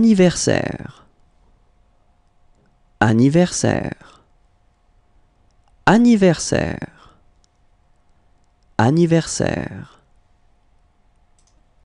anniversaire anniversaire anniversaire anniversaire